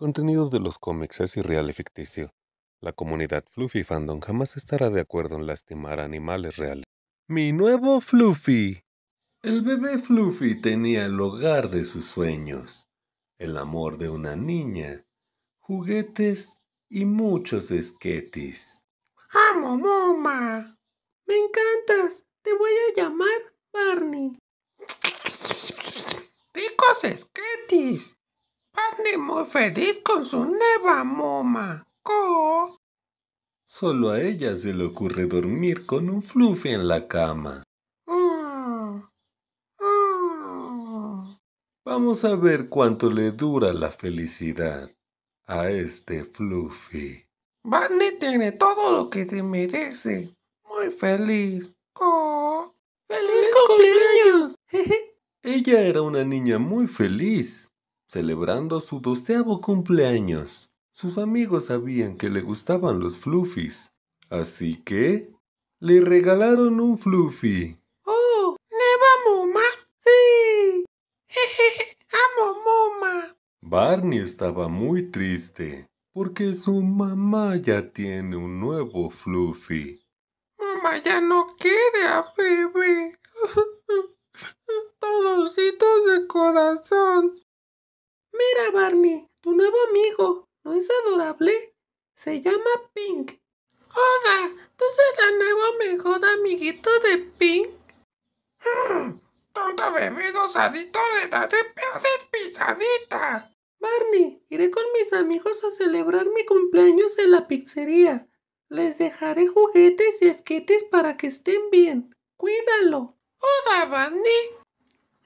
Contenido de los cómics es irreal y ficticio. La comunidad Fluffy Fandom jamás estará de acuerdo en lastimar animales reales. Mi nuevo Fluffy. El bebé Fluffy tenía el hogar de sus sueños, el amor de una niña, juguetes y muchos esquetis. ¡Amo, mamá! ¡Me encantas! Te voy a llamar Barney. ¡Ricos esquetis! muy feliz con su nueva moma. Co. Solo a ella se le ocurre dormir con un fluffy en la cama. Mm, mm. Vamos a ver cuánto le dura la felicidad a este fluffy. Barney tiene todo lo que se merece. Muy feliz. ¡Feliz, cumpleaños! Ella era una niña muy feliz celebrando su doceavo cumpleaños. Sus amigos sabían que le gustaban los fluffies, así que le regalaron un fluffy. ¡Oh! ¿Neva mamá? ¡Sí! ¡Amo mamá! Barney estaba muy triste porque su mamá ya tiene un nuevo fluffy. Mamá ya no queda, bebé. Todositos de corazón. Mira, Barney, tu nuevo amigo, ¿no es adorable? Se llama Pink. Hola, ¿tú serás el nuevo mejor amiguito de Pink? Mm, tonto bebido le da de pisaditas. Barney, iré con mis amigos a celebrar mi cumpleaños en la pizzería. Les dejaré juguetes y esquetes para que estén bien. Cuídalo. Hola, Barney.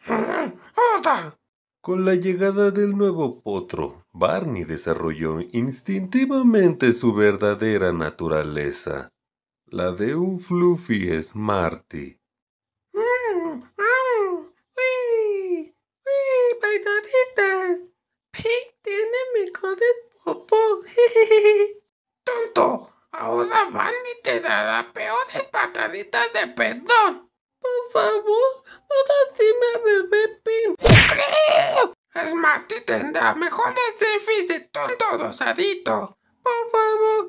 Hola. Con la llegada del nuevo potro, Barney desarrolló instintivamente su verdadera naturaleza, la de un fluffy smarty. ¡Mmm! ¡Mmm! ¡Uy! ¡Uy! ¡Bailaditas! tiene mejores popó! ¡Tonto! Ahora Barney te dará peores pataditas de perdón. Por favor, ¡No sí me bebé. Mejor mejor de de tonto dosadito. Por favor,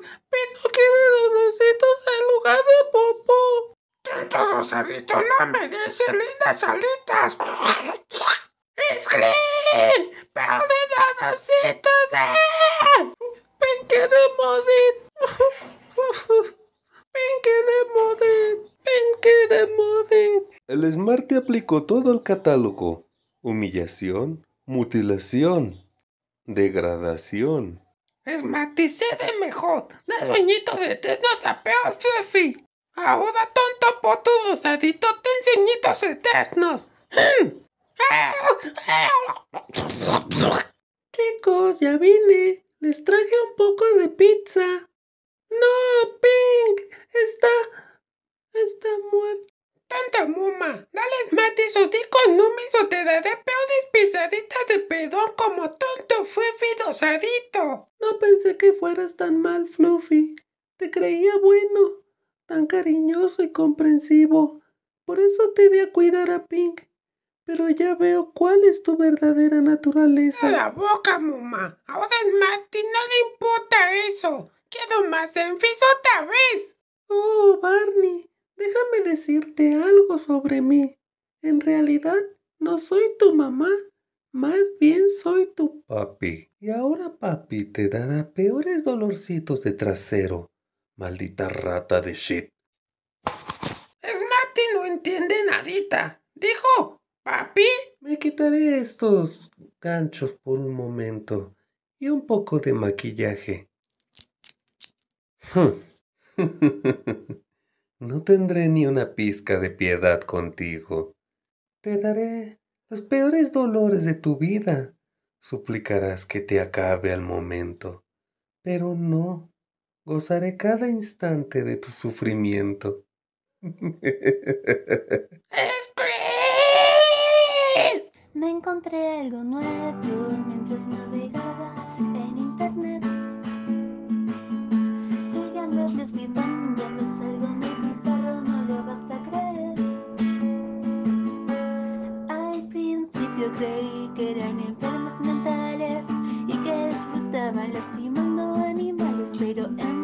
no quede dositos en lugar de popo. Tonto dosadito, no me dice lindas alitas. ¡Escribe! ¡Pero de dositos! ¡Eh! ¡Ven que de modit! ¡Ven que de modit! ¡Ven que de modit! El Smart aplicó todo el catálogo. Humillación, mutilación, degradación. es maticé de mejor, de sueñitos eternos a peor, Fefi. Ahora tonto potudo sadito, ten sueñitos eternos. Mm. Chicos, ya vine. Les traje un poco de pizza. No, Pink. Está... está muerto. Tanta muma, dale mate esos discos numis o te daré peores pisaditas de pedón como tonto Fluffy dosadito. No pensé que fueras tan mal, Fluffy. Te creía bueno, tan cariñoso y comprensivo. Por eso te di a cuidar a Pink. Pero ya veo cuál es tu verdadera naturaleza. la boca, muma. Ahora es no le importa eso. Quedo más en otra vez. Oh, Barney. Déjame decirte algo sobre mí. En realidad, no soy tu mamá. Más bien soy tu papi. Y ahora papi te dará peores dolorcitos de trasero. Maldita rata de shit. Smarty no entiende nadita. Dijo, papi. Me quitaré estos ganchos por un momento. Y un poco de maquillaje. Hmm. no tendré ni una pizca de piedad contigo. Te daré los peores dolores de tu vida. Suplicarás que te acabe al momento. Pero no, gozaré cada instante de tu sufrimiento. Me encontré algo nuevo mientras navegaba en internet. Sigan los de little